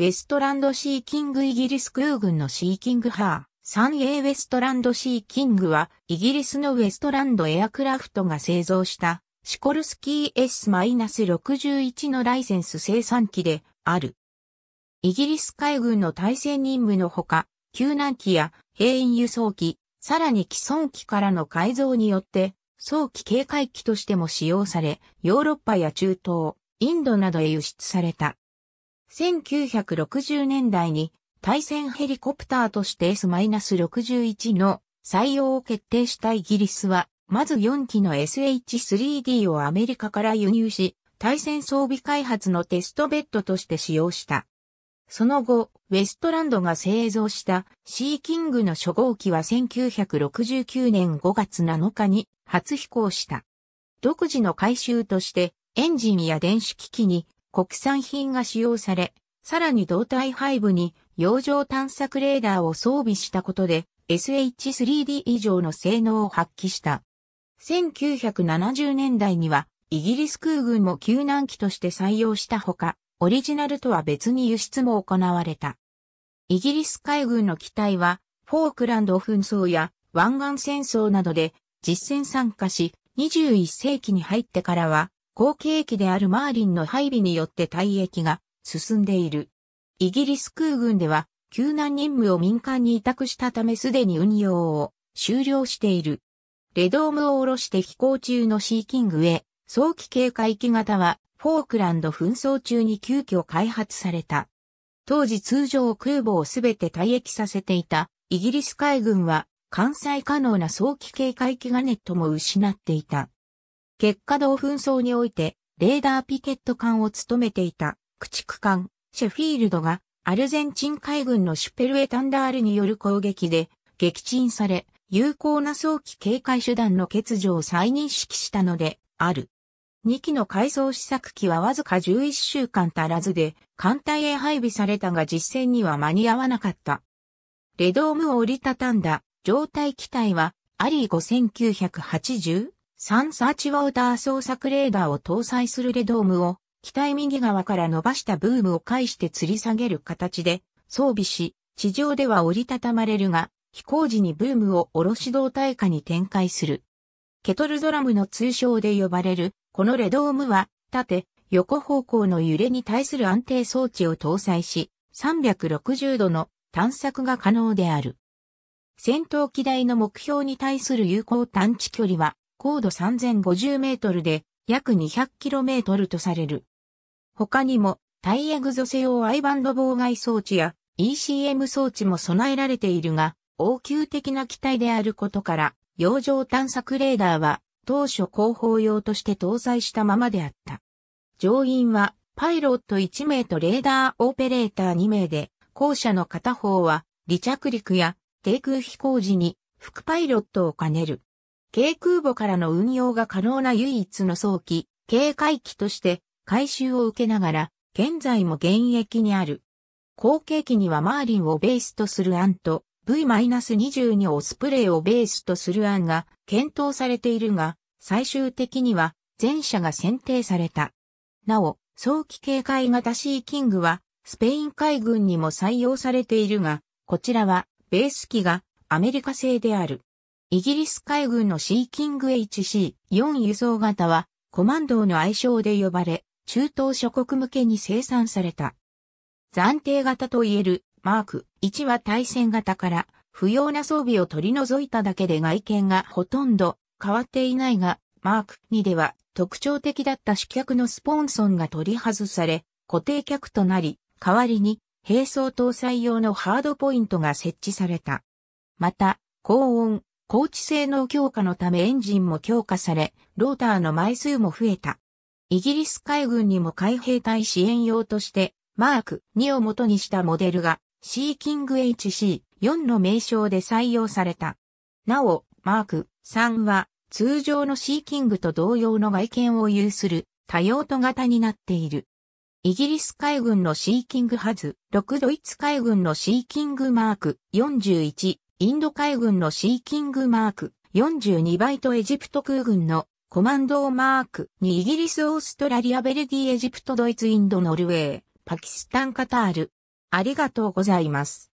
ウェストランドシーキングイギリス空軍のシーキングハー。3A ウェストランドシーキングは、イギリスのウェストランドエアクラフトが製造した、シコルスキー S-61 のライセンス生産機である。イギリス海軍の対戦任務のほか、救難機や兵員輸送機、さらに既存機からの改造によって、早期警戒機としても使用され、ヨーロッパや中東、インドなどへ輸出された。1960年代に対戦ヘリコプターとして S-61 の採用を決定したイギリスは、まず4機の SH-3D をアメリカから輸入し、対戦装備開発のテストベッドとして使用した。その後、ウェストランドが製造したシーキングの初号機は1969年5月7日に初飛行した。独自の改修としてエンジンや電子機器に国産品が使用され、さらに胴体背部に洋上探索レーダーを装備したことで SH3D 以上の性能を発揮した。1970年代にはイギリス空軍も救難機として採用したほか、オリジナルとは別に輸出も行われた。イギリス海軍の機体は、フォークランド紛争や湾岸戦争などで実戦参加し、21世紀に入ってからは後継機であるマーリンの配備によって退役が進んでいる。イギリス空軍では救難任務を民間に委託したためすでに運用を終了している。レドームを下ろして飛行中のシーキングへ、早期警戒機型はフォークランド紛争中に急遽開発された。当時通常空母をすべて退役させていたイギリス海軍は艦載可能な早期警戒機がネットも失っていた。結果同紛争において、レーダーピケット艦を務めていた、駆逐艦、シェフィールドが、アルゼンチン海軍のシュペルエタンダールによる攻撃で、撃沈され、有効な早期警戒手段の欠如を再認識したので、ある。2機の改造試作機はわずか11週間足らずで、艦隊へ配備されたが実戦には間に合わなかった。レドームを折りたたんだ、状態機体は、アリー5980サンサーチウォーター捜索レーダーを搭載するレドームを、機体右側から伸ばしたブームを介して吊り下げる形で装備し、地上では折りたたまれるが、飛行時にブームを下ろし胴体下に展開する。ケトルドラムの通称で呼ばれる、このレドームは、縦、横方向の揺れに対する安定装置を搭載し、360度の探索が可能である。戦闘機台の目標に対する有効探知距離は高度3050メートルで約 200km とされる。他にも、タイエグゾセ用アイバンド妨害装置や ECM 装置も備えられているが、応急的な機体であることから、洋上探索レーダーは当初広報用として搭載したままであった。乗員はパイロット1名とレーダーオペレーター2名で、後者の片方は離着陸や低空飛行時に副パイロットを兼ねる。軽空母からの運用が可能な唯一の早期、警戒機として回収を受けながら、現在も現役にある。後継機にはマーリンをベースとする案と、V-22 オスプレイをベースとする案が検討されているが、最終的には前者が選定された。なお、早期警戒型 C キングは、スペイン海軍にも採用されているが、こちらは、ベース機がアメリカ製である。イギリス海軍のシーキング HC4 輸送型は、コマンドーの愛称で呼ばれ、中東諸国向けに生産された。暫定型といえるマーク1は対戦型から不要な装備を取り除いただけで外見がほとんど変わっていないが、マーク2では特徴的だった主脚のスポンソンが取り外され、固定脚となり、代わりに並走搭載用のハードポイントが設置された。また、高温、高知性能強化のためエンジンも強化され、ローターの枚数も増えた。イギリス海軍にも海兵隊支援用として、マーク2を元にしたモデルが、シーキング HC4 の名称で採用された。なお、マーク3は、通常のシーキングと同様の外見を有する多用途型になっている。イギリス海軍のシーキングハズ、6ドイツ海軍のシーキングマーク41インド海軍のシーキングマーク42倍とエジプト空軍のコマンドーマークにイギリス、オーストラリア、ベルギー、エジプト、ドイツ、インド、ノルウェー、パキスタン、カタール。ありがとうございます。